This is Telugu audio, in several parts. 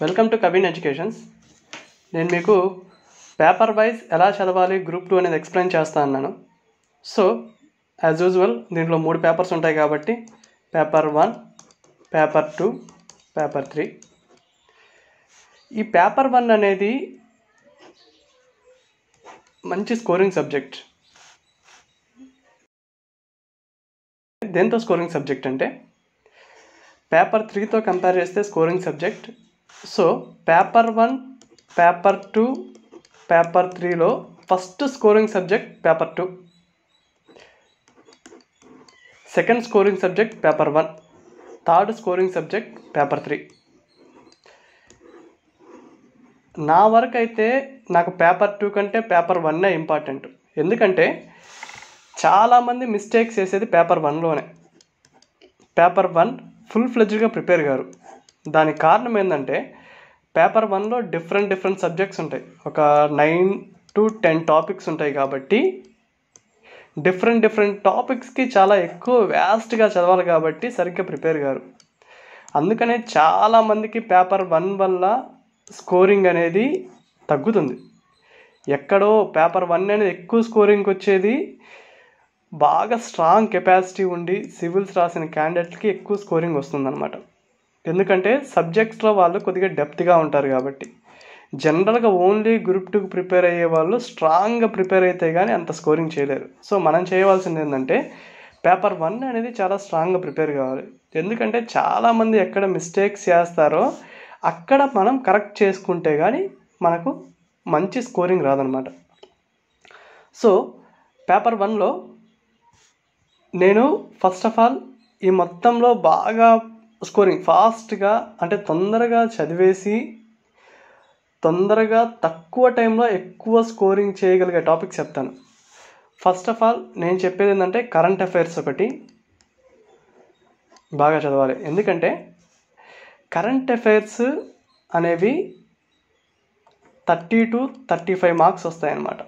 వెల్కమ్ టు కవిన్ ఎడ్యుకేషన్స్ నేను మీకు పేపర్ వైజ్ ఎలా చదవాలి గ్రూప్ టూ అనేది ఎక్స్ప్లెయిన్ చేస్తా అన్నాను సో యాజ్ యూజువల్ దీంట్లో మూడు పేపర్స్ ఉంటాయి కాబట్టి paper one paper two paper three ఈ పేపర్ వన్ అనేది మంచి స్కోరింగ్ సబ్జెక్ట్ దేంతో స్కోరింగ్ సబ్జెక్ట్ అంటే పేపర్ త్రీతో కంపేర్ చేస్తే scoring subject so paper one paper two paper త్రీలో first scoring subject paper two second scoring subject paper one third scoring subject paper three నా వరకు అయితే నాకు పేపర్ టూ కంటే పేపర్ వన్నే ఇంపార్టెంట్ ఎందుకంటే చాలామంది మిస్టేక్స్ చేసేది పేపర్ వన్లోనే పేపర్ వన్ ఫుల్ ఫ్లెడ్జ్గా ప్రిపేర్ గారు దానికి కారణం ఏంటంటే పేపర్ వన్లో డిఫరెంట్ డిఫరెంట్ సబ్జెక్ట్స్ ఉంటాయి ఒక నైన్ టు టెన్ టాపిక్స్ ఉంటాయి కాబట్టి డిఫరెంట్ డిఫరెంట్ టాపిక్స్కి చాలా ఎక్కువ వ్యాస్ట్గా చదవాలి కాబట్టి సరిగ్గా ప్రిపేర్ కారు అందుకనే చాలామందికి పేపర్ వన్ వల్ల స్కోరింగ్ అనేది తగ్గుతుంది ఎక్కడో పేపర్ వన్ అనేది ఎక్కువ స్కోరింగ్ వచ్చేది బాగా స్ట్రాంగ్ కెపాసిటీ ఉండి సివిల్స్ రాసిన క్యాండిడేట్స్కి ఎక్కువ స్కోరింగ్ వస్తుందన్నమాట ఎందుకంటే సబ్జెక్ట్స్లో వాళ్ళు కొద్దిగా డెప్త్గా ఉంటారు కాబట్టి జనరల్గా ఓన్లీ గ్రూప్ టూకి ప్రిపేర్ అయ్యే వాళ్ళు స్ట్రాంగ్గా ప్రిపేర్ అయితే కానీ అంత స్కోరింగ్ చేయలేరు సో మనం చేయవలసింది ఏంటంటే పేపర్ వన్ అనేది చాలా స్ట్రాంగ్గా ప్రిపేర్ కావాలి ఎందుకంటే చాలామంది ఎక్కడ మిస్టేక్స్ చేస్తారో అక్కడ మనం కరెక్ట్ చేసుకుంటే కానీ మనకు మంచి స్కోరింగ్ రాదనమాట సో పేపర్ వన్లో నేను ఫస్ట్ ఆఫ్ ఆల్ ఈ మొత్తంలో బాగా స్కోరింగ్ ఫాస్ట్గా అంటే తొందరగా చదివేసి తొందరగా తక్కువ టైంలో ఎక్కువ స్కోరింగ్ చేయగలిగే టాపిక్ చెప్తాను ఫస్ట్ ఆఫ్ ఆల్ నేను చెప్పేది ఏంటంటే కరెంట్ అఫైర్స్ ఒకటి బాగా చదవాలి ఎందుకంటే కరెంట్ అఫైర్స్ అనేవి thirty to thirty five marks వస్తాయన్నమాట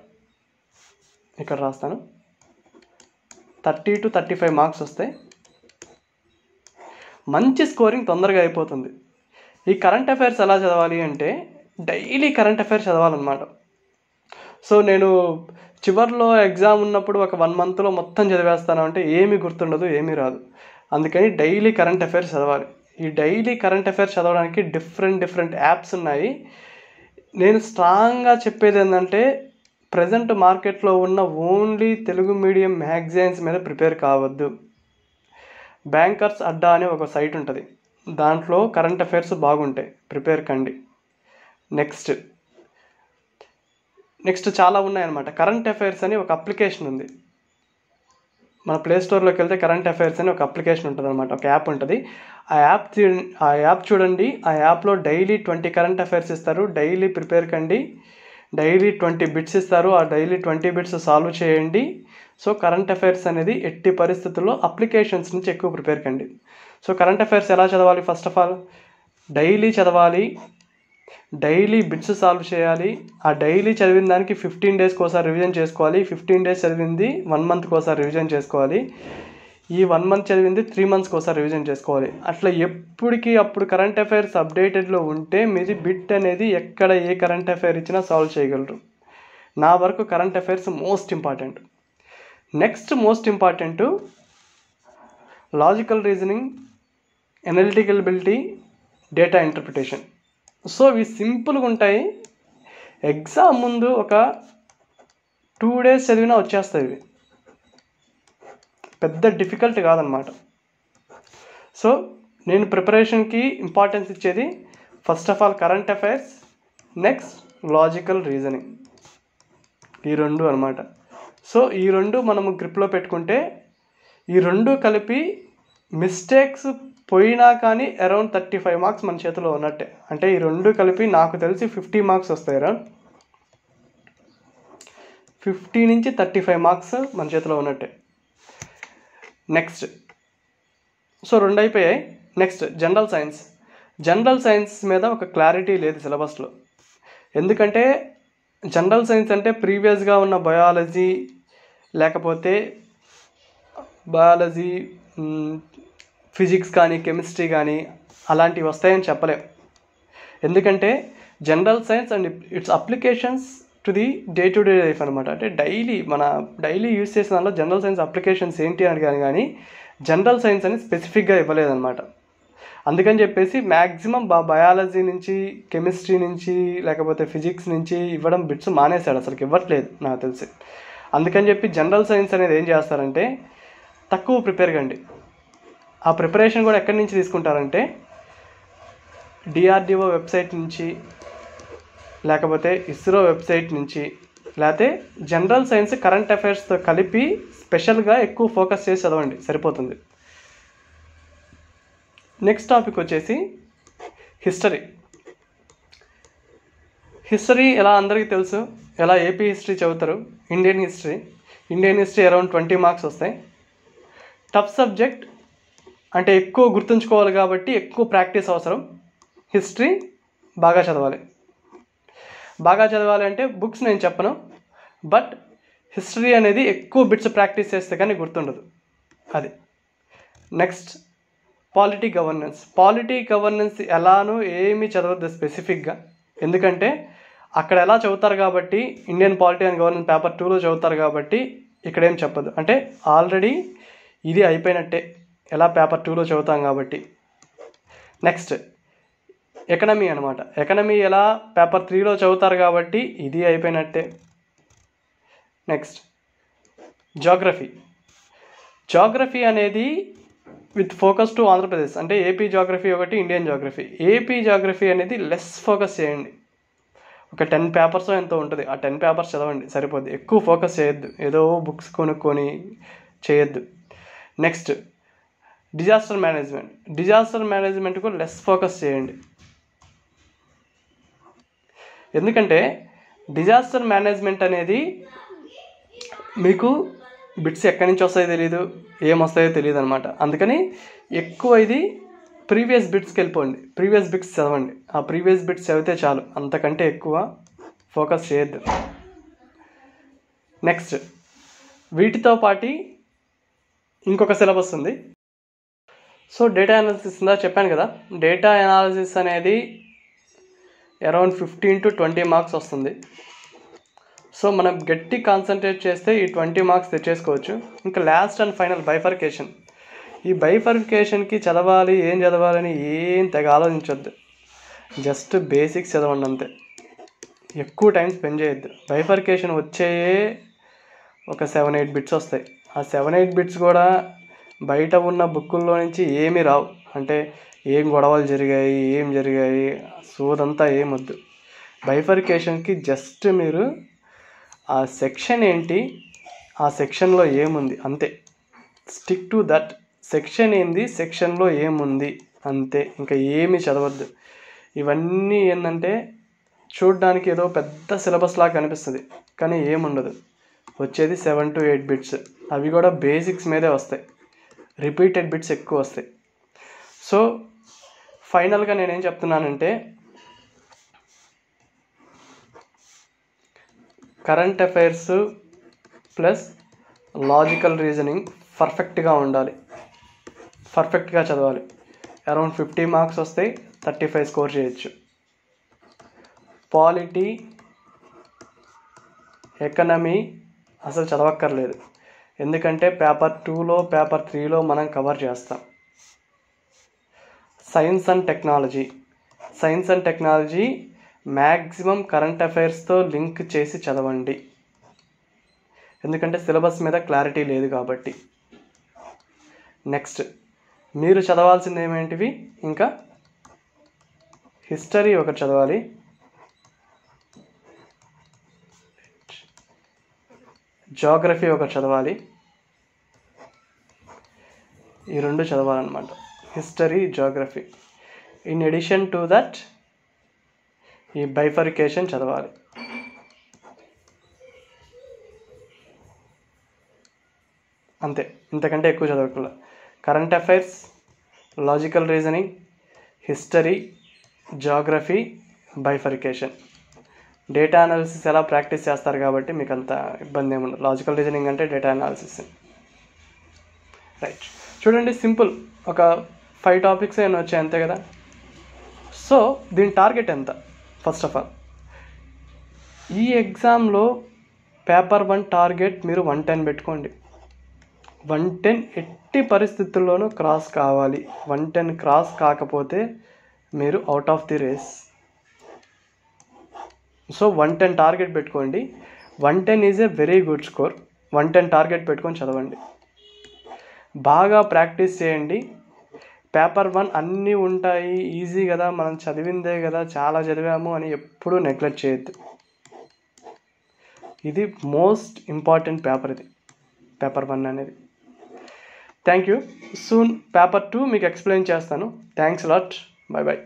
ఇక్కడ రాస్తాను thirty to thirty five marks వస్తాయి మంచి స్కోరింగ్ తొందరగా అయిపోతుంది ఈ కరెంట్ అఫైర్స్ ఎలా చదవాలి అంటే డైలీ కరెంట్ అఫైర్స్ చదవాలన్నమాట సో నేను చివరిలో ఎగ్జామ్ ఉన్నప్పుడు ఒక వన్ మంత్లో మొత్తం చదివేస్తాను అంటే ఏమీ గుర్తుండదు ఏమీ రాదు అందుకని డైలీ కరెంట్ అఫైర్స్ చదవాలి ఈ డైలీ కరెంట్ అఫైర్స్ చదవడానికి డిఫరెంట్ డిఫరెంట్ యాప్స్ ఉన్నాయి నేను స్ట్రాంగ్గా చెప్పేది ఏంటంటే ప్రజెంట్ మార్కెట్లో ఉన్న ఓన్లీ తెలుగు మీడియం మ్యాగజైన్స్ మీద ప్రిపేర్ కావద్దు బ్యాంకర్స్ అడ్డా అనే ఒక సైట్ ఉంటుంది దాంట్లో కరెంట్ అఫైర్స్ బాగుంటాయి ప్రిపేర్ కండి నెక్స్ట్ నెక్స్ట్ చాలా ఉన్నాయన్నమాట కరెంట్ అఫైర్స్ అని ఒక అప్లికేషన్ ఉంది మన ప్లే స్టోర్లోకి వెళ్తే కరెంట్ అఫైర్స్ అని ఒక అప్లికేషన్ ఉంటుంది అనమాట ఒక యాప్ ఉంటుంది ఆ యాప్ ఆ యాప్ చూడండి ఆ యాప్లో డైలీ ట్వంటీ కరెంట్ అఫైర్స్ ఇస్తారు డైలీ ప్రిపేర్ కండి డైలీ ట్వంటీ బిట్స్ ఇస్తారు ఆ డైలీ ట్వంటీ బిట్స్ సాల్వ్ చేయండి సో కరెంట్ అఫైర్స్ అనేది ఎట్టి పరిస్థితుల్లో అప్లికేషన్స్ నుంచి ఎక్కువ ప్రిపేర్ కండి సో కరెంట్ అఫైర్స్ ఎలా చదవాలి ఫస్ట్ ఆఫ్ ఆల్ డైలీ చదవాలి డైలీ బిట్స్ సాల్వ్ చేయాలి ఆ డైలీ చదివిన దానికి ఫిఫ్టీన్ డేస్కి ఒకసారి రివిజన్ చేసుకోవాలి ఫిఫ్టీన్ డేస్ చదివింది వన్ మంత్కి ఒకసారి రివిజన్ చేసుకోవాలి ఈ వన్ మంత్ చదివింది త్రీ మంత్స్కి ఒకసారి రివిజన్ చేసుకోవాలి అట్లా ఎప్పటికీ అప్పుడు కరెంట్ అఫైర్స్ అప్డేటెడ్లో ఉంటే మీది బిట్ అనేది ఎక్కడ ఏ కరెంట్ అఫైర్ ఇచ్చినా సాల్వ్ చేయగలరు నా వరకు current affairs most important next most important logical reasoning analytical ability data interpretation so ఇవి సింపుల్గా ఉంటాయి ఎగ్జామ్ ముందు ఒక టూ డేస్ చదివినా వచ్చేస్తాయి ఇవి పెద్ద డిఫికల్ట్ కాదనమాట సో నేను ప్రిపరేషన్కి ఇంపార్టెన్స్ ఇచ్చేది first of all current affairs next logical reasoning ఈ రెండు అనమాట సో ఈ రెండు మనము గ్రిప్లో పెట్టుకుంటే ఈ రెండు కలిపి మిస్టేక్స్ పోయినా కానీ అరౌండ్ థర్టీ ఫైవ్ మార్క్స్ మన చేతిలో ఉన్నట్టే అంటే ఈ రెండు కలిపి నాకు తెలిసి ఫిఫ్టీ మార్క్స్ వస్తాయి అరౌండ్ ఫిఫ్టీ నుంచి థర్టీ ఫైవ్ మార్క్స్ మన చేతిలో ఉన్నట్టే నెక్స్ట్ సో రెండు అయిపోయాయి next general science general science మీద ఒక క్లారిటీ లేదు సిలబస్లో ఎందుకంటే జనరల్ సైన్స్ అంటే ప్రీవియస్గా ఉన్న బయాలజీ లేకపోతే బయాలజీ ఫిజిక్స్ కానీ కెమిస్ట్రీ కానీ అలాంటివి వస్తాయని చెప్పలేం ఎందుకంటే general science and its applications to the day to day life అనమాట అంటే డైలీ మన డైలీ యూస్ చేసిన దానిలో జనరల్ సైన్స్ అప్లికేషన్స్ ఏంటి అని కానీ జనరల్ సైన్స్ అని స్పెసిఫిక్గా ఇవ్వలేదన్నమాట అందుకని చెప్పేసి మ్యాక్సిమం బయాలజీ నుంచి కెమిస్ట్రీ నుంచి లేకపోతే ఫిజిక్స్ నుంచి ఇవ్వడం బిట్స్ మానేశాడు అసలు ఇవ్వట్లేదు నాకు తెలిసి అందుకని చెప్పి జనరల్ సైన్స్ అనేది ఏం చేస్తారంటే తక్కువ ప్రిపేర్ కండి ఆ ప్రిపరేషన్ కూడా ఎక్కడి నుంచి తీసుకుంటారంటే డిఆర్డిఓ వెబ్సైట్ నుంచి లేకపోతే ఇస్రో వెబ్సైట్ నుంచి లేకపోతే జనరల్ సైన్స్ కరెంట్ అఫైర్స్తో కలిపి స్పెషల్గా ఎక్కువ ఫోకస్ చేసి చదవండి సరిపోతుంది నెక్స్ట్ టాపిక్ వచ్చేసి హిస్టరీ హిస్టరీ ఎలా అందరికీ తెలుసు ఎలా ఏపీ హిస్టరీ చదువుతారు Indian history Indian history around twenty marks tough టఫ్ సబ్జెక్ట్ అంటే ఎక్కువ గుర్తుంచుకోవాలి కాబట్టి ఎక్కువ ప్రాక్టీస్ అవసరం హిస్టరీ బాగా చదవాలి బాగా చదవాలి అంటే బుక్స్ నేను చెప్పను బట్ హిస్టరీ అనేది ఎక్కువ బిట్స్ ప్రాక్టీస్ చేస్తే కానీ గుర్తుండదు అది next polity governance polity governance ఎలానో ఏమీ చదవద్దు స్పెసిఫిక్గా ఎందుకంటే అక్కడ ఎలా చదువుతారు కాబట్టి Indian polity and governance paper టూలో చదువుతారు కాబట్టి ఇక్కడేం చెప్పదు అంటే ఆల్రెడీ ఇది అయిపోయినట్టే ఎలా పేపర్ టూలో చదువుతాం కాబట్టి నెక్స్ట్ ఎకనమీ అనమాట ఎకనమీ ఎలా పేపర్ త్రీలో చదువుతారు కాబట్టి ఇది అయిపోయినట్టే నెక్స్ట్ జాగ్రఫీ జాగ్రఫీ అనేది విత్ ఫోకస్ టు ఆంధ్రప్రదేశ్ అంటే ఏపీ జాగ్రఫీ ఒకటి ఇండియన్ జాగ్రఫీ ఏపీ జాగ్రఫీ అనేది లెస్ ఫోకస్ చేయండి ఒక టెన్ పేపర్స్ ఎంతో ఉంటుంది ఆ టెన్ పేపర్స్ చదవండి సరిపోద్ది ఎక్కువ ఫోకస్ చేయొద్దు ఏదో బుక్స్ కొనుక్కొని చేయొద్దు నెక్స్ట్ డిజాస్టర్ మేనేజ్మెంట్ డిజాస్టర్ మేనేజ్మెంట్కు లెస్ ఫోకస్ చేయండి ఎందుకంటే డిజాస్టర్ మేనేజ్మెంట్ అనేది మీకు బిట్స్ ఎక్కడి నుంచి వస్తాయో తెలియదు ఏం వస్తాయో తెలియదు అనమాట అందుకని ఎక్కువ ఇది ప్రీవియస్ బిట్స్కి వెళ్ళిపోండి ప్రీవియస్ బిట్స్ చదవండి ఆ ప్రీవియస్ బిట్స్ చదివితే చాలు అంతకంటే ఎక్కువ ఫోకస్ చేయొద్దు నెక్స్ట్ వీటితో పాటి ఇంకొక సిలబస్ ఉంది సో డేటా అనాలిసిస్ ఉందా చెప్పాను కదా డేటా అనాలిసిస్ అనేది around fifteen to twenty marks వస్తుంది సో మనం గట్టి కాన్సన్ట్రేట్ చేస్తే ఈ ట్వంటీ మార్క్స్ తెచ్చేసుకోవచ్చు ఇంకా లాస్ట్ అండ్ ఫైనల్ బైఫర్కేషన్ ఈ బైఫర్కేషన్కి చదవాలి ఏం చదవాలని ఏం తెగ ఆలోచించొద్దు జస్ట్ బేసిక్స్ చదవండి అంతే ఎక్కువ టైం స్పెండ్ చేయొద్దు బైఫర్కేషన్ వచ్చే ఒక సెవెన్ ఎయిట్ బిట్స్ వస్తాయి ఆ సెవెన్ ఎయిట్ బిట్స్ కూడా బయట ఉన్న బుక్కుల్లో నుంచి ఏమీ రావు అంటే ఏం గొడవలు జరిగాయి ఏం జరిగాయి సోదంతా ఏమొద్దు బైఫర్కేషన్కి జస్ట్ మీరు ఆ సెక్షన్ ఏంటి ఆ సెక్షన్లో ఏముంది అంతే స్టిక్ టు దట్ సెక్షన్ ఏంది సెక్షన్లో ఏముంది అంతే ఇంకా ఏమీ చదవద్దు ఇవన్నీ ఏంటంటే చూడడానికి ఏదో పెద్ద సిలబస్ లాగా కనిపిస్తుంది కానీ ఏముండదు వచ్చేది సెవెన్ టు ఎయిట్ బిట్స్ అవి కూడా బేసిక్స్ మీదే వస్తాయి రిపీటెడ్ బిట్స్ ఎక్కువ వస్తాయి సో ఫైనల్గా నేనేం చెప్తున్నానంటే current affairs plus logical reasoning పర్ఫెక్ట్గా ఉండాలి పర్ఫెక్ట్గా చదవాలి అరౌండ్ ఫిఫ్టీ మార్క్స్ వస్తే థర్టీ ఫైవ్ స్కోర్ చేయొచ్చు పాలిటీ ఎకనమీ అసలు చదవక్కర్లేదు ఎందుకంటే పేపర్ టూలో పేపర్ త్రీలో మనం కవర్ చేస్తాం science and technology science and technology maximum current అఫైర్స్తో లింక్ చేసి చదవండి ఎందుకంటే సిలబస్ మీద క్లారిటీ లేదు కాబట్టి నెక్స్ట్ మీరు చదవాల్సింది ఏమేంటివి ఇంకా హిస్టరీ ఒకటి చదవాలి జాగ్రఫీ ఒకటి చదవాలి ఈ రెండు చదవాలన్నమాట history geography in addition to that ఈ బైఫర్కేషన్ చదవాలి అంతే ఇంతకంటే ఎక్కువ చదవకుండా current affairs logical reasoning history geography bifurcation data analysis ఎలా ప్రాక్టీస్ చేస్తారు కాబట్టి మీకు అంత ఇబ్బంది ఏముండదు లాజికల్ రీజనింగ్ అంటే డేటా అనాలిసిస్ రైట్ చూడండి సింపుల్ ఒక ఫైవ్ టాపిక్స్ ఏమైనా వచ్చాయి అంతే కదా సో దీని టార్గెట్ ఎంత ఫస్ట్ ఆఫ్ ఆల్ ఈ ఎగ్జామ్లో పేపర్ వన్ టార్గెట్ మీరు వన్ టెన్ పెట్టుకోండి వన్ టెన్ ఎట్టి పరిస్థితుల్లోనూ క్రాస్ కావాలి వన్ టెన్ క్రాస్ కాకపోతే మీరు out of the race so one ten target పెట్టుకోండి one ten is a very good score one ten target పెట్టుకొని చదవండి బాగా ప్రాక్టీస్ చేయండి పేపర్ వన్ అన్నీ ఉంటాయి ఈజీ కదా మనం చదివిందే కదా చాలా చదివాము అని ఎప్పుడూ నెగ్లెక్ట్ చేయొద్దు ఇది మోస్ట్ ఇంపార్టెంట్ పేపర్ ఇది పేపర్ వన్ అనేది thank you soon paper two మీకు ఎక్స్ప్లెయిన్ చేస్తాను థ్యాంక్స్ లాట్ బాయ్ బాయ్